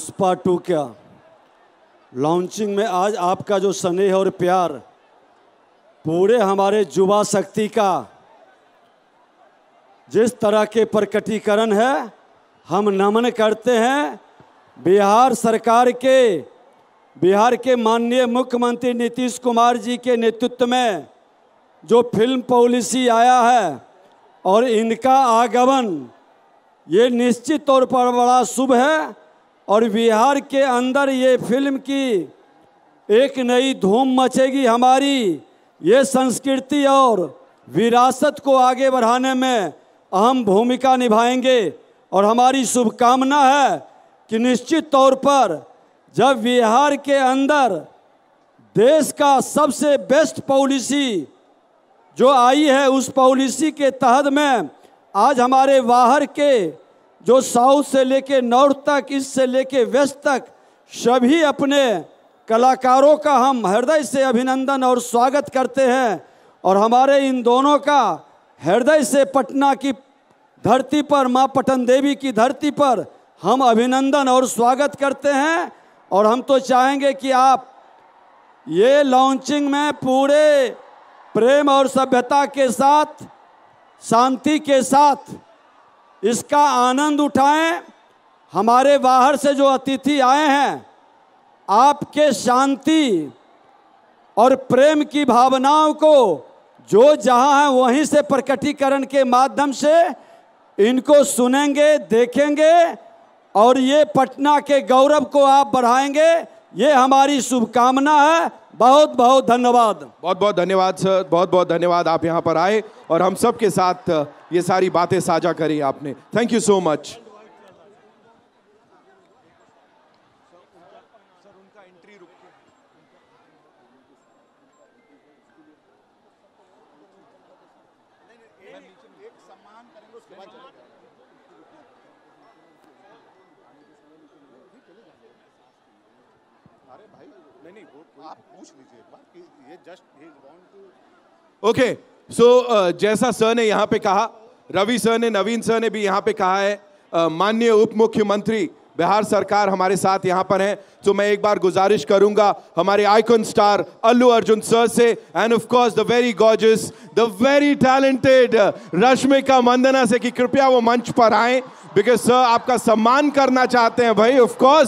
Pushpa to क्या launching में आज आपका जो स्नेह और प्यार पूरे हमारे युवा शक्ति का जिस तरह के प्रकटीकरण है हम नमन करते हैं बिहार सरकार के बिहार के माननीय मुख्यमंत्री नीतीश कुमार जी के नेतृत्व में जो फिल्म पॉलिसी आया है और इनका आगमन ये निश्चित तौर पर बड़ा शुभ है और बिहार के अंदर ये फिल्म की एक नई धूम मचेगी हमारी ये संस्कृति और विरासत को आगे बढ़ाने में अहम भूमिका निभाएंगे और हमारी शुभकामना है कि निश्चित तौर पर जब बिहार के अंदर देश का सबसे बेस्ट पॉलिसी जो आई है उस पॉलिसी के तहत में आज हमारे बाहर के जो साउथ से लेके नॉर्थ तक ईस्ट से लेके वेस्ट तक सभी अपने कलाकारों का हम हृदय से अभिनंदन और स्वागत करते हैं और हमारे इन दोनों का हृदय से पटना की धरती पर माँ पटन देवी की धरती पर हम अभिनंदन और स्वागत करते हैं और हम तो चाहेंगे कि आप ये लॉन्चिंग में पूरे प्रेम और सभ्यता के साथ शांति के साथ इसका आनंद उठाएं हमारे बाहर से जो अतिथि आए हैं आपके शांति और प्रेम की भावनाओं को जो जहां है वहीं से प्रकटीकरण के माध्यम से इनको सुनेंगे देखेंगे और ये पटना के गौरव को आप बढ़ाएंगे ये हमारी शुभकामना है बहुत बहुत धन्यवाद बहुत बहुत धन्यवाद सर बहुत बहुत धन्यवाद आप यहाँ पर आए और हम सब के साथ ये सारी बातें साझा करी आपने थैंक यू सो मच एक सम्मान अरे भाई नहीं नहीं वो आप पूछ लीजिए ये जस्ट ही is want to okay so जैसा सर ने यहाँ पे कहा रवि सर ने नवीन सर ने भी यहाँ पे कहा है uh, माननीय उप मुख्यमंत्री बिहार सरकार हमारे साथ यहाँ पर है तो मैं एक बार गुजारिश करूंगा हमारे icon star Allu Arjun sir से and of course the very gorgeous the very talented Rashmika Mandanna से कि कृपया वो मंच पर आए बिकॉज सर आपका सम्मान करना चाहते हैं भाई ऑफ कोर्स